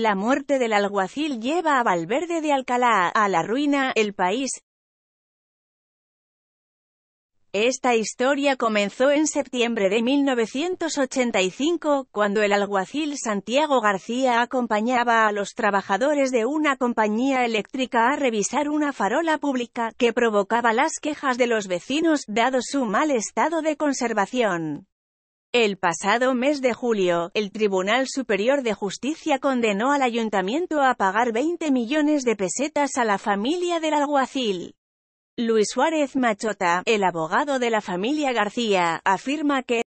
La muerte del alguacil lleva a Valverde de Alcalá a la ruina, el país. Esta historia comenzó en septiembre de 1985, cuando el alguacil Santiago García acompañaba a los trabajadores de una compañía eléctrica a revisar una farola pública, que provocaba las quejas de los vecinos, dado su mal estado de conservación. El pasado mes de julio, el Tribunal Superior de Justicia condenó al ayuntamiento a pagar 20 millones de pesetas a la familia del alguacil. Luis Suárez Machota, el abogado de la familia García, afirma que